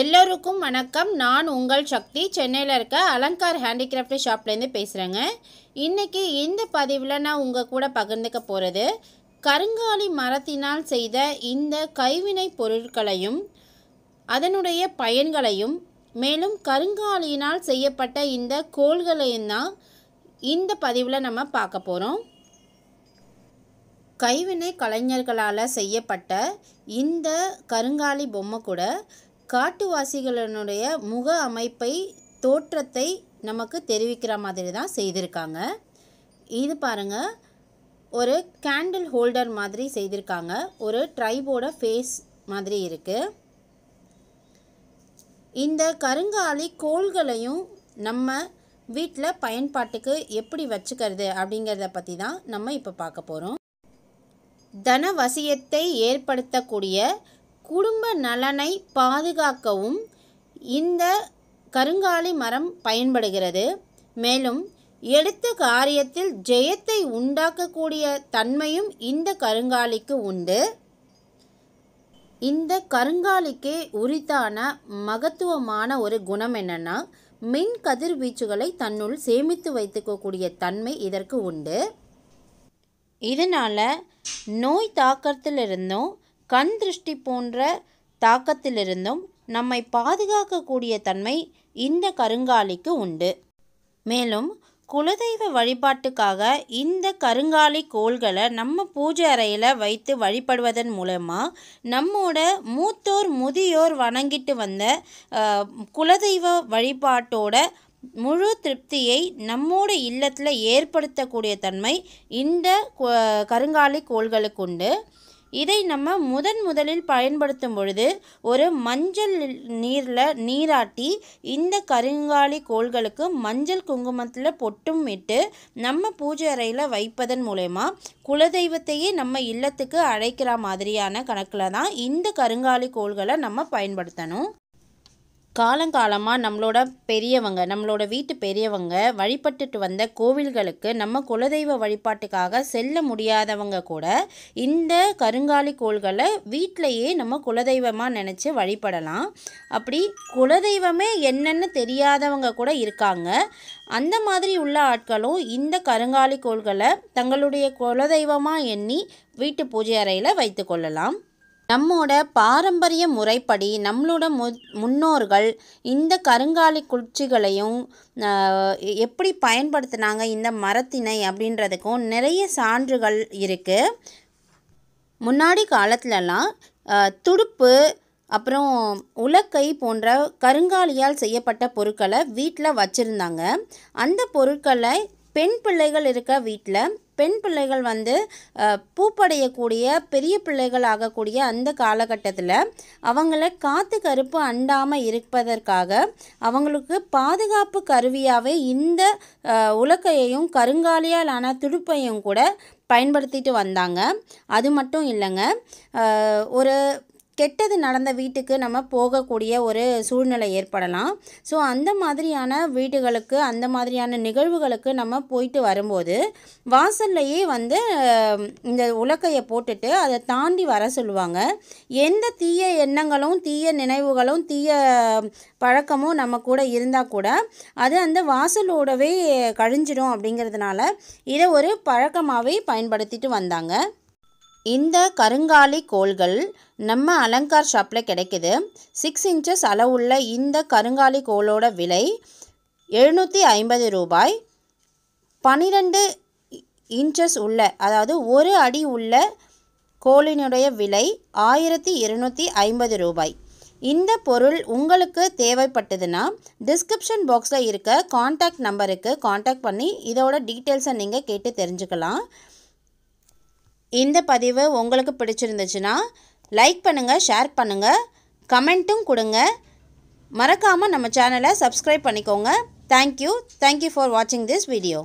எல்லோருக்கும் வணக்கம் நான் உங்கள் சக்தி சென்னையில் இருக்க அலங்கார் ஹேண்டிகிராஃப்ட் ஷாப்லேருந்து பேசுகிறேங்க இன்றைக்கி இந்த பதிவில் நான் உங்கள் கூட பகிர்ந்துக்க போகிறது கருங்காலி மரத்தினால் செய்த இந்த கைவினை பொருட்களையும் அதனுடைய பயன்களையும் மேலும் கருங்காலியினால் செய்யப்பட்ட இந்த கோள்களையும் தான் இந்த பதிவில் நம்ம பார்க்க போகிறோம் கைவினை கலைஞர்களால் செய்யப்பட்ட இந்த கருங்காலி பொம்மை கூட காட்டுவாசிகளினுடைய முக அமைப்பை தோற்றத்தை நமக்கு தெரிவிக்கிற மாதிரி தான் செய்திருக்காங்க இது பாருங்கள் ஒரு கேண்டில் ஹோல்டர் மாதிரி செய்திருக்காங்க ஒரு ட்ரைபோட ஃபேஸ் மாதிரி இருக்குது இந்த கருங்காலி கோள்களையும் நம்ம வீட்டில் பயன்பாட்டுக்கு எப்படி வச்சுக்கிறது அப்படிங்கிறத பற்றி தான் நம்ம இப்போ பார்க்க போகிறோம் தனவசியத்தை ஏற்படுத்தக்கூடிய குடும்ப நலனை பாதுகாக்கவும் இந்த கருங்காலி மரம் பயன்படுகிறது மேலும் எடுத்த காரியத்தில் ஜெயத்தை உண்டாக்கக்கூடிய தன்மையும் இந்த கருங்காலிக்கு உண்டு இந்த கருங்காலிக்கே உரித்தான மகத்துவமான ஒரு குணம் என்னென்னா மின் கதிர்வீச்சுகளை தன்னுள் சேமித்து வைத்துக்கக்கூடிய தன்மை இதற்கு உண்டு இதனால் நோய் தாக்கத்திலிருந்தும் கண் திருஷ்டி போன்ற தாக்கத்திலிருந்தும் நம்மை பாதுகாக்கக்கூடிய தன்மை இந்த கருங்காலிக்கு உண்டு மேலும் குலதெய்வ வழிபாட்டுக்காக இந்த கருங்காலி கோள்களை நம்ம பூஜை அறையில் வைத்து வழிபடுவதன் மூலமாக நம்மோட மூத்தோர் முதியோர் வணங்கிட்டு வந்த குலதெய்வ வழிபாட்டோட முழு திருப்தியை நம்மோட இல்லத்தில் ஏற்படுத்தக்கூடிய தன்மை இந்த கருங்காலி கோள்களுக்கு உண்டு இதை நம்ம முதன் முதலில் பயன்படுத்தும் பொழுது ஒரு மஞ்சள் நீரில் நீராட்டி இந்த கருங்காலி கோள்களுக்கு மஞ்சள் குங்குமத்தில் பொட்டும் விட்டு நம்ம பூஜை அறையில் வைப்பதன் மூலயமா குலதெய்வத்தையே நம்ம இல்லத்துக்கு அழைக்கிற மாதிரியான கணக்கில் தான் இந்த கருங்காலி கோள்களை நம்ம பயன்படுத்தணும் காலங்காலமாக நம்மளோட பெரியவங்க நம்மளோட வீட்டு பெரியவங்க வழிபட்டுட்டு வந்த கோவில்களுக்கு நம்ம குலதெய்வ வழிபாட்டுக்காக செல்ல முடியாதவங்க கூட இந்த கருங்காலி கோள்களை வீட்டிலையே நம்ம குலதெய்வமாக நினச்சி வழிபடலாம் அப்படி குலதெய்வமே என்னென்னு தெரியாதவங்க கூட இருக்காங்க அந்த மாதிரி உள்ள ஆட்களும் இந்த கருங்காலி கோள்களை தங்களுடைய குலதெய்வமாக எண்ணி வீட்டு பூஜை அறையில் வைத்து கொள்ளலாம் நம்மோட பாரம்பரிய முறைப்படி நம்மளோட மு முன்னோர்கள் இந்த கருங்காலி குச்சிகளையும் எப்படி பயன்படுத்தினாங்க இந்த மரத்தினை அப்படின்றதுக்கும் நிறைய சான்றுகள் இருக்குது முன்னாடி காலத்துலலாம் துடுப்பு அப்புறம் உலக்கை போன்ற கருங்காலியால் செய்யப்பட்ட பொருட்களை வீட்டில் வச்சுருந்தாங்க அந்த பொருட்களை பெண் பிள்ளைகள் இருக்க வீட்டில் பெண் பிள்ளைகள் வந்து பூப்படையக்கூடிய பெரிய பிள்ளைகள் ஆகக்கூடிய அந்த காலகட்டத்தில் அவங்கள காற்று கருப்பு அண்டாமல் இருப்பதற்காக அவங்களுக்கு பாதுகாப்பு கருவியாகவே இந்த உலக்கையையும் கருங்காலியால் ஆன துடுப்பையும் கூட பயன்படுத்திட்டு வந்தாங்க அது மட்டும் இல்லைங்க ஒரு கெட்டது நடந்த வீட்டுக்கு நம்ம போகக்கூடிய ஒரு சூழ்நிலை ஏற்படலாம் ஸோ அந்த மாதிரியான வீடுகளுக்கு அந்த மாதிரியான நிகழ்வுகளுக்கு நம்ம போயிட்டு வரும்போது வாசல்லையே வந்து இந்த உலக்கையை போட்டுட்டு அதை தாண்டி வர சொல்லுவாங்க எந்த தீய எண்ணங்களும் தீய நினைவுகளும் தீய பழக்கமும் நம்ம கூட இருந்தால் கூட அது அந்த வாசலோடவே கழிஞ்சிடும் அப்படிங்கிறதுனால இதை ஒரு பழக்கமாகவே பயன்படுத்திட்டு வந்தாங்க இந்த கருங்காலி கோள்கள் நம்ம அலங்கார் ஷாப்பில் கிடைக்கிது சிக்ஸ் இன்ச்சஸ் அளவுள்ள இந்த கருங்காலி கோளோட விலை எழுநூற்றி ஐம்பது ரூபாய் பன்னிரெண்டு இன்ச்சஸ் உள்ள அதாவது ஒரு அடி உள்ள கோளினுடைய விலை ஆயிரத்தி இருநூற்றி ஐம்பது ரூபாய் இந்த பொருள் உங்களுக்கு தேவைப்பட்டதுன்னா டிஸ்கிரிப்ஷன் பாக்ஸில் இருக்க காண்டாக்ட் நம்பருக்கு காண்டாக்ட் பண்ணி இதோட டீட்டெயில்ஸை நீங்கள் கேட்டு தெரிஞ்சுக்கலாம் இந்த பதிவு உங்களுக்கு பிடிச்சிருந்துச்சுன்னா லைக் பண்ணுங்கள் ஷேர் பண்ணுங்கள் கமெண்ட்டும் கொடுங்க மறக்காமல் நம்ம சேனலை சப்ஸ்கிரைப் பண்ணிக்கோங்க தேங்க்யூ தேங்க்யூ ஃபார் வாட்சிங் திஸ் வீடியோ